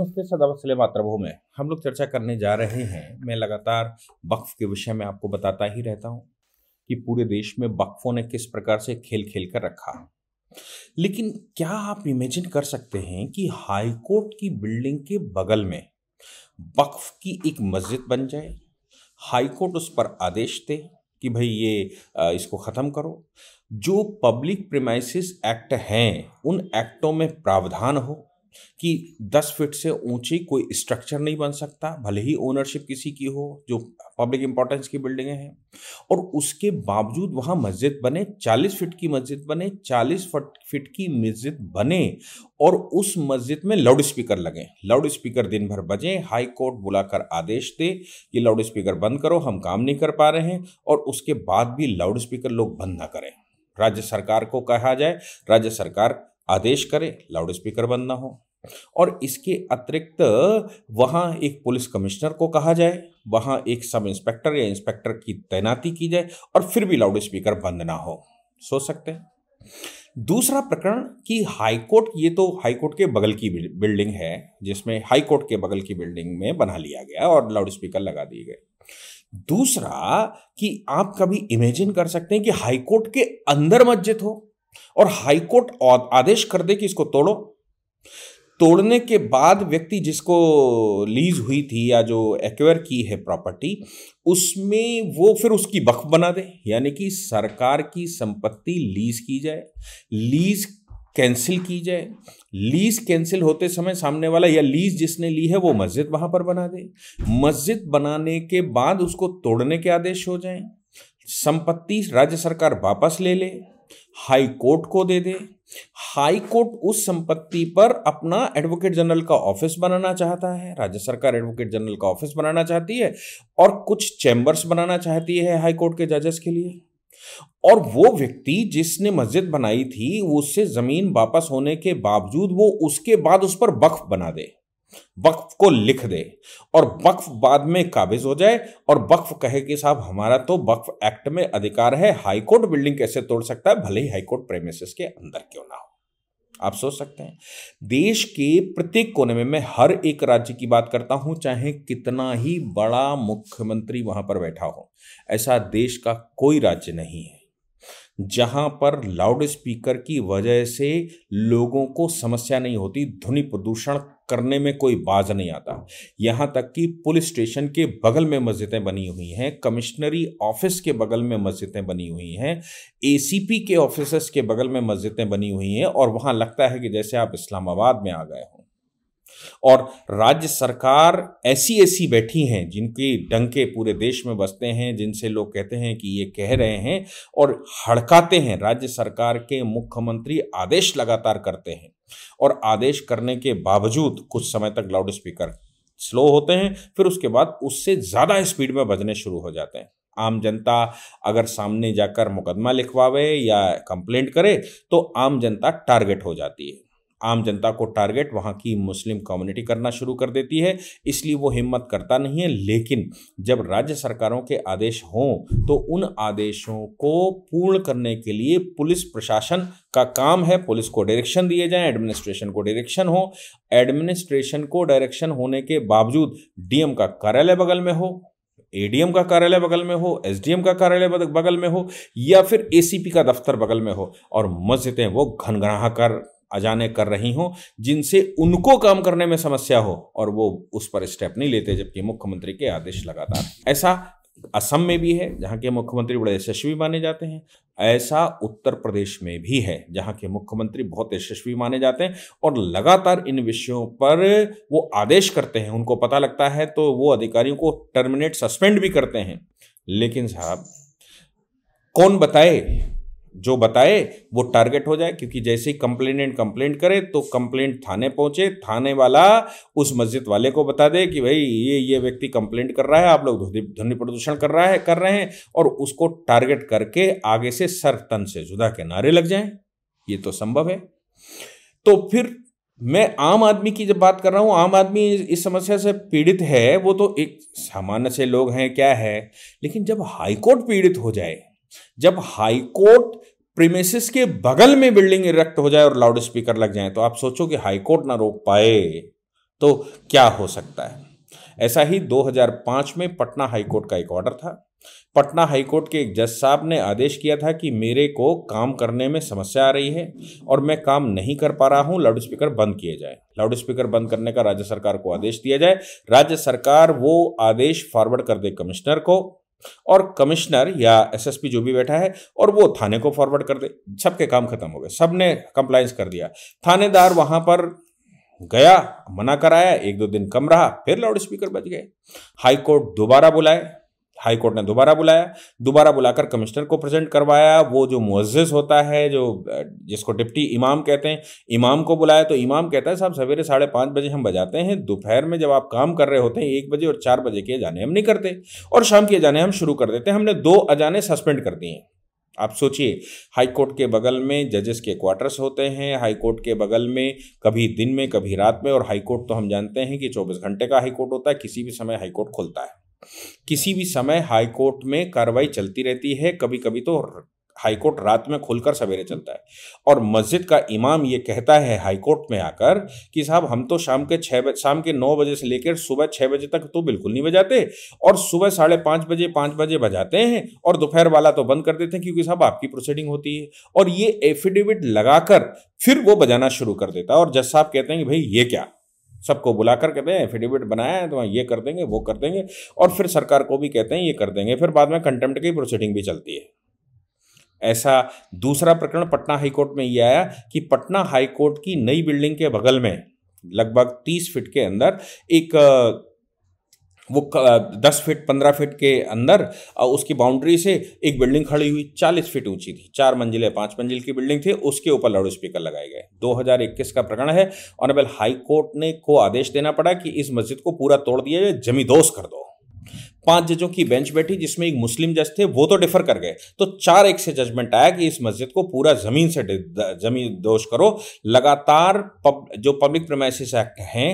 नमस्ते सदाबसले मातृभू में हम लोग चर्चा करने जा रहे हैं मैं लगातार वक्फ के विषय में आपको बताता ही रहता हूँ कि पूरे देश में वक्फों ने किस प्रकार से खेल खेल कर रखा लेकिन क्या आप इमेजिन कर सकते हैं कि हाईकोर्ट की बिल्डिंग के बगल में वक्फ की एक मस्जिद बन जाए हाईकोर्ट उस पर आदेश दे कि भाई ये इसको ख़त्म करो जो पब्लिक प्रिमाइसिस एक्ट हैं उन एक्टों में प्रावधान हो कि 10 फीट से ऊंची कोई स्ट्रक्चर नहीं बन सकता भले ही ओनरशिप किसी की हो जो पब्लिक इंपॉर्टेंस की बिल्डिंगें हैं और उसके बावजूद वहाँ मस्जिद बने 40 फीट की मस्जिद बने 40 फीट की मस्जिद बने और उस मस्जिद में लाउड स्पीकर लगे लाउड स्पीकर दिन भर बजे हाई कोर्ट बुलाकर आदेश दे कि लाउड स्पीकर बंद करो हम काम नहीं कर पा रहे हैं और उसके बाद भी लाउड स्पीकर लोग बंद ना करें राज्य सरकार को कहा जाए राज्य सरकार आदेश करे लाउड स्पीकर बंद ना हो और इसके अतिरिक्त वहाँ एक पुलिस कमिश्नर को कहा जाए वहाँ एक सब इंस्पेक्टर या इंस्पेक्टर की तैनाती की जाए और फिर भी लाउड स्पीकर बंद ना हो सोच सकते हैं दूसरा प्रकरण कि हाईकोर्ट ये तो हाईकोर्ट के बगल की बिल्डिंग है जिसमें हाईकोर्ट के बगल की बिल्डिंग में बना लिया गया और लाउड स्पीकर लगा दिए गए दूसरा कि आप कभी इमेजिन कर सकते हैं कि हाईकोर्ट के अंदर मस्जिद हो और हाईकोर्ट आदेश कर दे कि इसको तोड़ो तोड़ने के बाद व्यक्ति जिसको लीज हुई थी या जो एक्वायर की है प्रॉपर्टी उसमें वो फिर उसकी बख बना दे यानी कि सरकार की संपत्ति लीज की जाए लीज कैंसिल की जाए लीज कैंसिल होते समय सामने वाला या लीज जिसने ली है वो मस्जिद वहां पर बना दे मस्जिद बनाने के बाद उसको तोड़ने के आदेश हो जाएं संपत्ति राज्य सरकार वापस ले ले हाई कोर्ट को दे दे हाई कोर्ट उस संपत्ति पर अपना एडवोकेट जनरल का ऑफिस बनाना चाहता है राज्य सरकार एडवोकेट जनरल का ऑफिस बनाना चाहती है और कुछ चैंबर्स बनाना चाहती है हाई कोर्ट के जजेस के लिए और वो व्यक्ति जिसने मस्जिद बनाई थी उससे जमीन वापस होने के बावजूद वो उसके बाद उस पर वक्फ बना दे वक्फ को लिख दे और वक्फ बाद में काबिज हो जाए और वक्फ कहे कि साहब हमारा तो वक्फ एक्ट में अधिकार है हाईकोर्ट बिल्डिंग कैसे तोड़ सकता है भले ही हाईकोर्ट प्रेमिसेस के अंदर क्यों ना हो आप सोच सकते हैं देश के प्रत्येक कोने में मैं हर एक राज्य की बात करता हूं चाहे कितना ही बड़ा मुख्यमंत्री वहां पर बैठा हो ऐसा देश का कोई राज्य नहीं है जहां पर लाउड स्पीकर की वजह से लोगों को समस्या नहीं होती ध्वनि प्रदूषण करने में कोई बाज नहीं आता यहाँ तक कि पुलिस स्टेशन के बगल में मस्जिदें बनी हुई हैं कमिश्नरी ऑफिस के बगल में मस्जिदें बनी हुई हैं एसीपी के ऑफिसर्स के बगल में मस्जिदें बनी हुई हैं और वहाँ लगता है कि जैसे आप इस्लामाबाद में आ गए हों और राज्य सरकार ऐसी ऐसी बैठी हैं जिनकी डंके पूरे देश में बसते हैं जिनसे लोग कहते हैं कि ये कह रहे हैं और हड़काते हैं राज्य सरकार के मुख्यमंत्री आदेश लगातार करते हैं और आदेश करने के बावजूद कुछ समय तक लाउड स्पीकर स्लो होते हैं फिर उसके बाद उससे ज़्यादा स्पीड में बजने शुरू हो जाते हैं आम जनता अगर सामने जाकर मुकदमा लिखवावे या कंप्लेंट करे तो आम जनता टारगेट हो जाती है आम जनता को टारगेट वहाँ की मुस्लिम कम्युनिटी करना शुरू कर देती है इसलिए वो हिम्मत करता नहीं है लेकिन जब राज्य सरकारों के आदेश हों तो उन आदेशों को पूर्ण करने के लिए पुलिस प्रशासन का काम है पुलिस को डायरेक्शन दिए जाएं एडमिनिस्ट्रेशन को डायरेक्शन हो एडमिनिस्ट्रेशन को डायरेक्शन होने के बावजूद डीएम का कार्यालय बगल में हो एडीएम का कार्यालय बगल में हो एसडीएम का कार्यालय बगल में हो या फिर एसीपी का दफ्तर बगल में हो और मस्जिदें वो घनघनाकर अजाने कर रही हों जिनसे उनको काम करने में समस्या हो और वो उस पर स्टेप नहीं लेते जबकि मुख्यमंत्री के आदेश लगातार ऐसा असम में भी है जहाँ के मुख्यमंत्री बड़े यशस्वी माने जाते हैं ऐसा उत्तर प्रदेश में भी है जहाँ के मुख्यमंत्री बहुत यशस्वी माने जाते हैं और लगातार इन विषयों पर वो आदेश करते हैं उनको पता लगता है तो वो अधिकारियों को टर्मिनेट सस्पेंड भी करते हैं लेकिन साहब कौन बताए जो बताए वो टारगेट हो जाए क्योंकि जैसे ही कंप्लेनेंट कंप्लेंट करे तो कंप्लेंट थाने पहुंचे थाने वाला उस मस्जिद वाले को बता दे कि भाई ये ये व्यक्ति कंप्लेंट कर रहा है आप लोग ध्वनि प्रदूषण कर रहा है कर रहे हैं और उसको टारगेट करके आगे से सर तन से जुदा के नारे लग जाए ये तो संभव है तो फिर मैं आम आदमी की जब बात कर रहा हूँ आम आदमी इस समस्या से पीड़ित है वो तो एक सामान्य से लोग हैं क्या है लेकिन जब हाईकोर्ट पीड़ित हो जाए जब हाईकोर्ट प्रीमेसिस के बगल में बिल्डिंग इरेक्ट हो जाए और लाउड स्पीकर लग जाए तो आप सोचो कि हाईकोर्ट ना रोक पाए तो क्या हो सकता है ऐसा ही 2005 में पटना हाईकोर्ट का एक ऑर्डर था पटना हाईकोर्ट के एक जज साहब ने आदेश किया था कि मेरे को काम करने में समस्या आ रही है और मैं काम नहीं कर पा रहा हूं लाउड स्पीकर बंद किए जाए लाउड स्पीकर बंद करने का राज्य सरकार को आदेश दिया जाए राज्य सरकार वो आदेश फॉरवर्ड कर दे कमिश्नर को और कमिश्नर या एसएसपी जो भी बैठा है और वो थाने को फॉरवर्ड कर दे सबके काम खत्म हो गए सब ने कंप्लाइंस कर दिया थानेदार वहां पर गया मना कराया एक दो दिन कम रहा फिर लाउड स्पीकर बच गए हाईकोर्ट दोबारा बुलाए हाईकोर्ट ने दोबारा बुलाया दोबारा बुलाकर कमिश्नर को प्रेजेंट करवाया वो जो मुज्ज़ होता है जो जिसको डिप्टी इमाम कहते हैं इमाम को बुलाया तो इमाम कहता है साहब सवेरे साढ़े पाँच बजे हम बजाते हैं दोपहर में जब आप काम कर रहे होते हैं एक बजे और चार बजे के अजाने हम नहीं करते और शाम के अजाने हम शुरू कर देते हैं हमने दो अजाने सस्पेंड कर दिए हैं आप सोचिए हाई कोर्ट के बगल में जजेस के क्वार्टर्स होते हैं हाई कोर्ट के बगल में कभी दिन में कभी रात में और हाई कोर्ट तो हम जानते हैं कि 24 घंटे का हाई कोर्ट होता है किसी भी समय हाई कोर्ट खुलता है किसी भी समय हाईकोर्ट में कार्रवाई चलती रहती है कभी कभी तो हाईकोर्ट रात में खुलकर सवेरे चलता है और मस्जिद का इमाम ये कहता है हाईकोर्ट में आकर कि साहब हम तो शाम के छः बजे शाम के नौ बजे से लेकर सुबह छः बजे तक तो बिल्कुल नहीं बजाते और सुबह साढ़े पाँच बजे पाँच बजे बजाते हैं और दोपहर वाला तो बंद कर देते हैं क्योंकि साहब आपकी प्रोसीडिंग होती है और ये एफिडेविट लगाकर फिर वो बजाना शुरू कर देता है और जज साहब कहते हैं कि भाई ये क्या सबको बुला कर कहते हैं एफिडेविट बनाया है तो ये कर देंगे वो कर देंगे और फिर सरकार को भी कहते हैं ये कर देंगे फिर बाद में कंटेम्प्ट की प्रोसीडिंग भी चलती है ऐसा दूसरा प्रकरण पटना हाईकोर्ट में ये आया कि पटना हाईकोर्ट की नई बिल्डिंग के बगल में लगभग तीस फिट के अंदर एक वो दस फीट पंद्रह फीट के अंदर और उसकी बाउंड्री से एक बिल्डिंग खड़ी हुई चालीस फीट ऊंची थी चार मंजिले पांच पाँच मंजिल की बिल्डिंग थी उसके ऊपर लाउड स्पीकर लगाए गए 2021 का प्रकरण है ऑनरेबल हाई कोर्ट ने को आदेश देना पड़ा कि इस मस्जिद को पूरा तोड़ दिया जाए जमीदोस कर दो पांच जजों की बेंच बैठी जिसमें एक मुस्लिम जज थे वो तो डिफर कर गए तो चार एक से जजमेंट आया कि इस मस्जिद को पूरा जमीन से जमीन दोष करो लगातार पब, जो पब्लिक प्रमाइसिस एक्ट हैं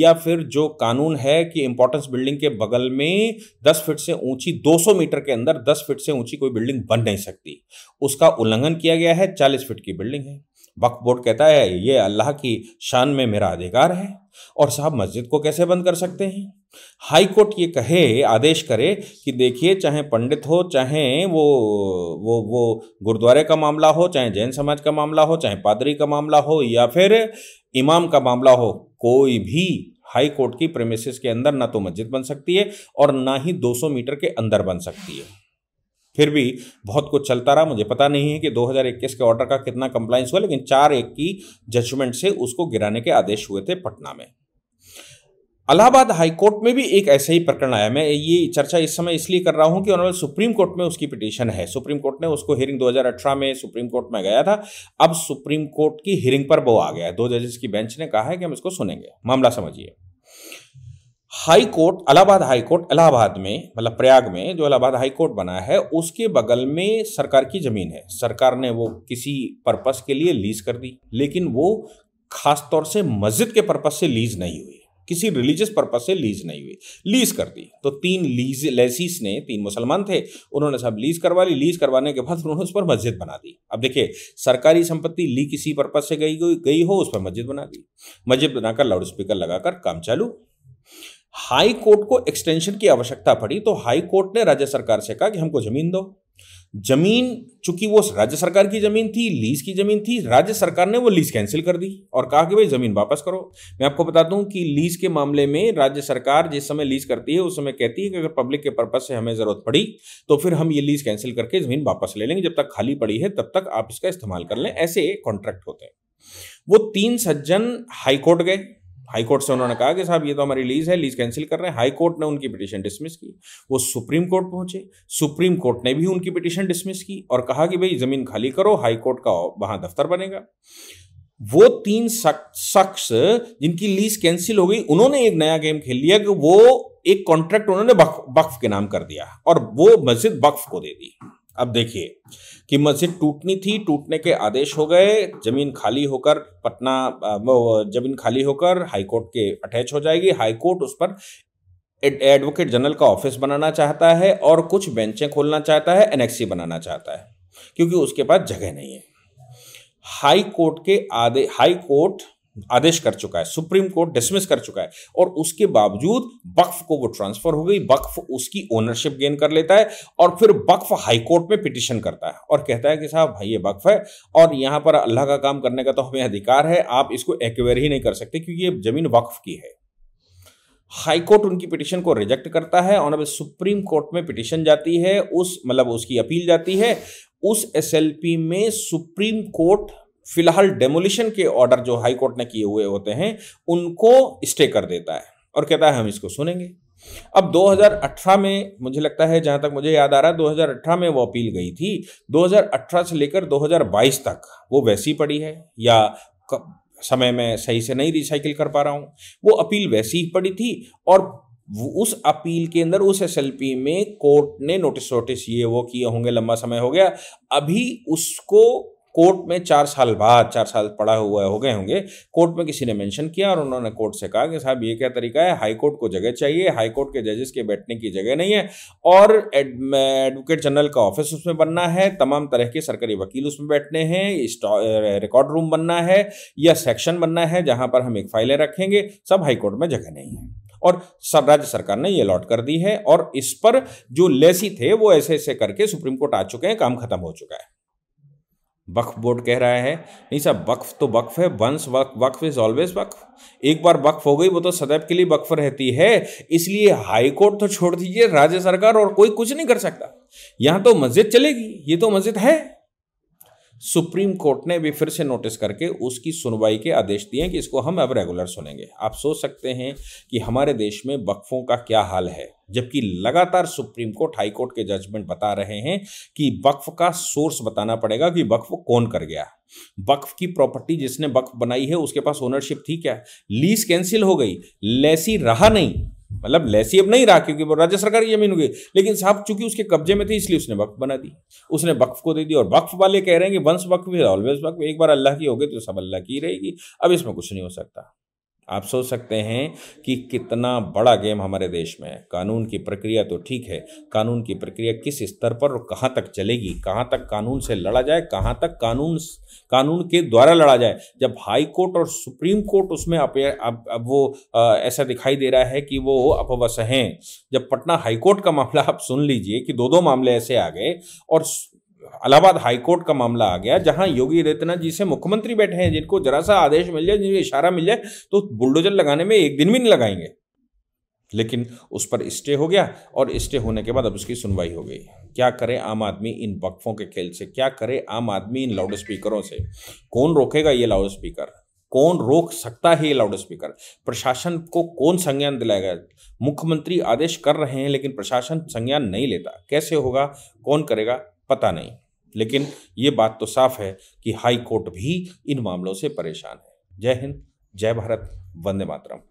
या फिर जो कानून है कि इंपॉर्टेंस बिल्डिंग के बगल में दस फीट से ऊंची 200 मीटर के अंदर दस फीट से ऊंची कोई बिल्डिंग बन नहीं सकती उसका उल्लंघन किया गया है चालीस फीट की बिल्डिंग है वक्फ बोर्ड कहता है ये अल्लाह की शान में मेरा अधिकार है और साहब मस्जिद को कैसे बंद कर सकते हैं हाई कोर्ट ये कहे आदेश करे कि देखिए चाहे पंडित हो चाहे वो वो वो गुरुद्वारे का मामला हो चाहे जैन समाज का मामला हो चाहे पादरी का मामला हो या फिर इमाम का मामला हो कोई भी हाई कोर्ट की प्रेमिस के अंदर ना तो मस्जिद बन सकती है और ना ही 200 मीटर के अंदर बन सकती है फिर भी बहुत कुछ चलता रहा मुझे पता नहीं है कि 2021 के ऑर्डर का कितना कंप्लाइंस हुआ लेकिन चार एक की जजमेंट से उसको गिराने के आदेश हुए थे पटना में इलाहाबाद हाईकोर्ट में भी एक ऐसा ही प्रकरण आया मैं ये चर्चा इस समय इसलिए कर रहा हूँ कि ऑनरेबल सुप्रीम कोर्ट में उसकी पिटीशन है सुप्रीम कोर्ट ने उसको हियरिंग 2018 में सुप्रीम कोर्ट में गया था अब सुप्रीम कोर्ट की हियरिंग पर वो आ गया है दो जजेस की बेंच ने कहा है कि हम इसको सुनेंगे मामला समझिए high court Allahabad high court Allahabad में मतलब प्रयाग में जो इलाहाबाद हाई कोर्ट बना है उसके बगल में सरकार की ज़मीन है सरकार ने वो किसी पर्पस के लिए लीज कर दी लेकिन वो खास तौर से मस्जिद के पर्पस से लीज नहीं हुई किसी रिलीजियस पर्पज से लीज नहीं हुई लीज कर दी तो तीन लीज लेसिस ने तीन मुसलमान थे उन्होंने सब लीज करवा ली लीज करवाने के बाद उन्होंने उस पर मस्जिद बना दी अब देखिए सरकारी संपत्ति ली किसी पर्पज से गई गई हो उस पर मस्जिद बना दी मस्जिद बनाकर लाउड स्पीकर लगाकर काम चालू हाई कोर्ट को एक्सटेंशन की आवश्यकता पड़ी तो हाई कोर्ट ने राज्य सरकार से कहा कि हमको जमीन दो जमीन चूंकि वो राज्य सरकार की जमीन थी लीज की जमीन थी राज्य सरकार ने वो लीज कैंसिल कर दी और कहा कि भाई जमीन वापस करो मैं आपको बता दूं कि लीज के मामले में राज्य सरकार जिस समय लीज करती है उस समय कहती है कि अगर पब्लिक के पर्पज से हमें जरूरत पड़ी तो फिर हम ये लीज कैंसिल करके जमीन वापस ले लेंगे जब तक खाली पड़ी है तब तक आप इसका इस्तेमाल कर लें ऐसे कॉन्ट्रैक्ट होते हैं वो तीन सज्जन हाईकोर्ट गए हाई कोर्ट से उन्होंने कहा कि साहब ये तो हमारी लीज है लीज कैंसिल कर रहे हैं हाई कोर्ट ने उनकी पिटीशन डिसमिस की वो सुप्रीम कोर्ट पहुंचे सुप्रीम कोर्ट ने भी उनकी पिटीशन डिसमिस की और कहा कि भाई जमीन खाली करो हाई कोर्ट का वहां दफ्तर बनेगा वो तीन शख्स जिनकी लीज कैंसिल हो गई उन्होंने एक नया गेम खेल लिया कि वो एक कॉन्ट्रैक्ट उन्होंने वक्फ के नाम कर दिया और वो मस्जिद वक्फ को दे दी अब देखिए कि मस्जिद टूटनी थी टूटने के आदेश हो गए जमीन खाली होकर पटना जमीन खाली होकर हाईकोर्ट के अटैच हो जाएगी हाईकोर्ट उस पर एडवोकेट जनरल का ऑफिस बनाना चाहता है और कुछ बेंचें खोलना चाहता है एनएक्सी बनाना चाहता है क्योंकि उसके पास जगह नहीं है हाई कोर्ट के आदे हाई कोर्ट आदेश कर चुका है सुप्रीम कोर्ट डिसमिस कर चुका है और उसके बावजूद बक्फ को वो ट्रांसफर हो गई बक्फ उसकी ओनरशिप गेन कर लेता है और फिर बक्फ हाई कोर्ट में पिटिशन करता है और कहता है कि साहब भाई ये बक्फ है और यहाँ पर अल्लाह का काम करने का तो हमें अधिकार है आप इसको एक्वेयर ही नहीं कर सकते क्योंकि ये जमीन वक्फ की है हाई कोर्ट उनकी पिटिशन को रिजेक्ट करता है और अब सुप्रीम कोर्ट में पिटिशन जाती है उस मतलब उसकी अपील जाती है उस एसएलपी में सुप्रीम कोर्ट फिलहाल डेमोलिशन के ऑर्डर जो हाईकोर्ट ने किए हुए होते हैं उनको स्टे कर देता है और कहता है हम इसको सुनेंगे अब 2018 में मुझे लगता है जहां तक मुझे याद आ रहा है 2018 में वो अपील गई थी 2018 से लेकर 2022 तक वो वैसी पड़ी है या समय में सही से नहीं रिसाइकिल कर पा रहा हूँ वो अपील वैसी ही पड़ी थी और उस अपील के अंदर उस एस में कोर्ट ने नोटिस वोटिस ये वो किए होंगे लंबा समय हो गया अभी उसको कोर्ट में चार साल बाद चार साल पड़ा हुआ हो गए होंगे कोर्ट में किसी ने मेंशन किया और उन्होंने कोर्ट से कहा कि साहब ये क्या तरीका है हाई कोर्ट को जगह चाहिए हाई कोर्ट के जजेस के बैठने की जगह नहीं है और एडवोकेट जनरल का ऑफिस उसमें बनना है तमाम तरह के सरकारी वकील उसमें बैठने हैं रिकॉर्ड रूम बनना है या सेक्शन बनना है जहां पर हम एक फाइलें रखेंगे सब हाईकोर्ट में जगह नहीं है और सब राज्य सरकार ने ये अलॉट कर दी है और इस पर जो लेसी थे वो ऐसे ऐसे करके सुप्रीम कोर्ट आ चुके हैं काम खत्म हो चुका है वक्फ बोर्ड कह रहा है नहीं सर वक्फ तो वक्फ है वंश वक्फ इज ऑलवेज वक्फ एक बार वक्फ हो गई वो तो सदैव के लिए वक्फ रहती है इसलिए हाई कोर्ट तो छोड़ दीजिए राज्य सरकार और कोई कुछ नहीं कर सकता यहाँ तो मस्जिद चलेगी ये तो मस्जिद है सुप्रीम कोर्ट ने भी फिर से नोटिस करके उसकी सुनवाई के आदेश दिए कि इसको हम अब रेगुलर सुनेंगे आप सोच सकते हैं कि हमारे देश में वक्फों का क्या हाल है जबकि लगातार सुप्रीम कोर्ट हाई कोर्ट के जजमेंट बता रहे हैं कि वक्फ का सोर्स बताना पड़ेगा कि वक्फ कौन कर गया वक्फ की प्रॉपर्टी जिसने वक्फ बनाई है उसके पास ओनरशिप थी क्या लीज कैंसिल हो गई लेसी रहा नहीं मतलब लैसी अब नहीं रहा क्योंकि वो राज्य सरकार की जमीन हो गई लेकिन साहब चूंकि उसके कब्जे में थी इसलिए उसने वक्फ बना दी उसने वक्फ को दे दी और वक्फ वाले कह रहे हैं कि वंश वक्फ ऑलवेज वक्फ एक बार अल्लाह की हो गई तो सब अल्लाह की रहेगी अब इसमें कुछ नहीं हो सकता आप सोच सकते हैं कि कितना बड़ा गेम हमारे देश में है कानून की प्रक्रिया तो ठीक है कानून की प्रक्रिया किस स्तर पर और कहाँ तक चलेगी कहाँ तक कानून से लड़ा जाए कहाँ तक कानून कानून के द्वारा लड़ा जाए जब हाई कोर्ट और सुप्रीम कोर्ट उसमें अब अब वो आ, ऐसा दिखाई दे रहा है कि वो अपवस हैं जब पटना हाईकोर्ट का मामला आप सुन लीजिए कि दो दो मामले ऐसे आ गए और इलाहाबाद हाईकोर्ट का मामला आ गया जहां योगी आदित्यनाथ जी से मुख्यमंत्री बैठे हैं जिनको जरा सा आदेश मिल जाए जिनको इशारा मिल जाए तो बुलडोजर लगाने में एक दिन भी नहीं लगाएंगे लेकिन उस पर स्टे हो गया और स्टे होने के बाद अब उसकी सुनवाई हो गई क्या करे आम आदमी इन वक्फों के खेल से क्या करे आम आदमी इन लाउड स्पीकरों से कौन रोकेगा ये लाउड स्पीकर कौन रोक सकता है ये लाउड स्पीकर प्रशासन को कौन संज्ञान दिलाएगा मुख्यमंत्री आदेश कर रहे हैं लेकिन प्रशासन संज्ञान नहीं लेता कैसे होगा कौन करेगा पता नहीं लेकिन ये बात तो साफ है कि हाई कोर्ट भी इन मामलों से परेशान है जय हिंद जय भारत वंदे मातरम